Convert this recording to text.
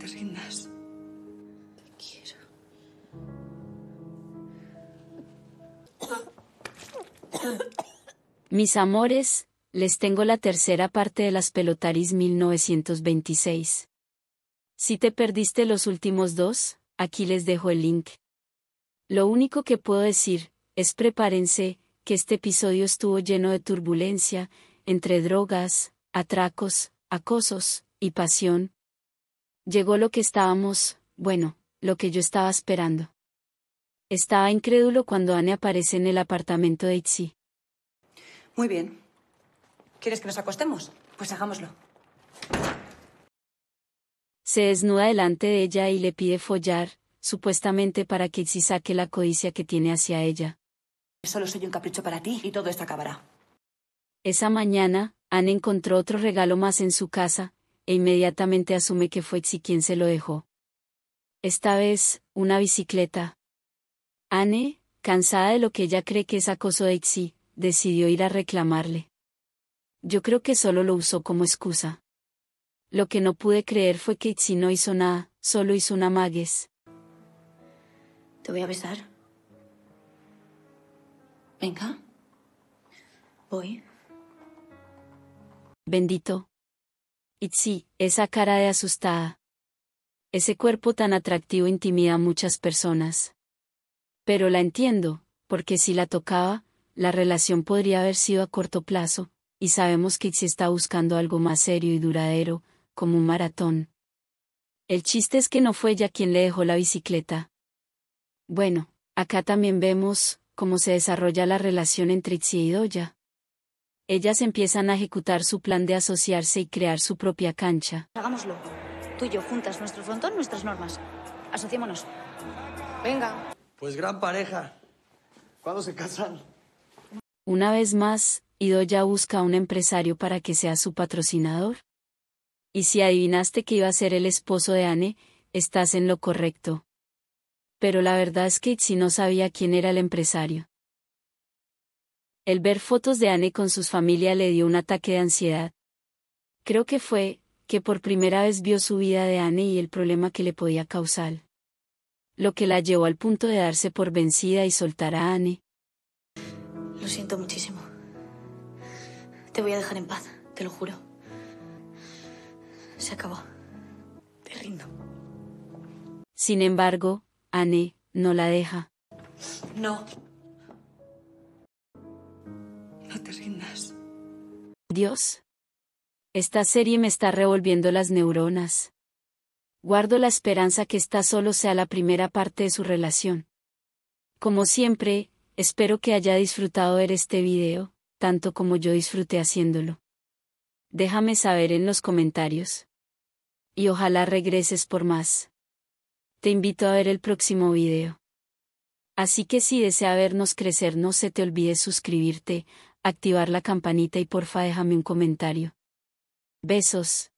Te quiero. Mis amores, les tengo la tercera parte de las Pelotaris 1926. Si te perdiste los últimos dos, aquí les dejo el link. Lo único que puedo decir, es prepárense, que este episodio estuvo lleno de turbulencia, entre drogas, atracos, acosos, y pasión, Llegó lo que estábamos, bueno, lo que yo estaba esperando. Estaba incrédulo cuando Anne aparece en el apartamento de Itzi. Muy bien. ¿Quieres que nos acostemos? Pues hagámoslo. Se desnuda delante de ella y le pide follar, supuestamente para que Itzi saque la codicia que tiene hacia ella. Solo soy un capricho para ti y todo esto acabará. Esa mañana, Anne encontró otro regalo más en su casa, e inmediatamente asume que fue Xi quien se lo dejó. Esta vez, una bicicleta. Anne, cansada de lo que ella cree que es acoso de Xi, decidió ir a reclamarle. Yo creo que solo lo usó como excusa. Lo que no pude creer fue que Itzi no hizo nada, solo hizo una maguez Te voy a besar. Venga. Voy. Bendito, Itzi, esa cara de asustada. Ese cuerpo tan atractivo intimida a muchas personas. Pero la entiendo, porque si la tocaba, la relación podría haber sido a corto plazo, y sabemos que Itzi está buscando algo más serio y duradero, como un maratón. El chiste es que no fue ella quien le dejó la bicicleta. Bueno, acá también vemos cómo se desarrolla la relación entre Itzi y Doya ellas empiezan a ejecutar su plan de asociarse y crear su propia cancha. Hagámoslo. Tú y yo juntas nuestro frontón, nuestras normas. Asociémonos. Venga. Pues gran pareja. ¿Cuándo se casan? Una vez más, Idoya busca a un empresario para que sea su patrocinador. Y si adivinaste que iba a ser el esposo de Anne, estás en lo correcto. Pero la verdad es que Itzi no sabía quién era el empresario. El ver fotos de Anne con sus familia le dio un ataque de ansiedad. Creo que fue, que por primera vez vio su vida de Anne y el problema que le podía causar. Lo que la llevó al punto de darse por vencida y soltar a Anne. Lo siento muchísimo. Te voy a dejar en paz, te lo juro. Se acabó. Te rindo. Sin embargo, Anne no la deja. No te rindas. Dios. Esta serie me está revolviendo las neuronas. Guardo la esperanza que esta solo sea la primera parte de su relación. Como siempre, espero que haya disfrutado ver este video, tanto como yo disfruté haciéndolo. Déjame saber en los comentarios. Y ojalá regreses por más. Te invito a ver el próximo video. Así que si desea vernos crecer no se te olvide suscribirte, activar la campanita y porfa déjame un comentario. Besos.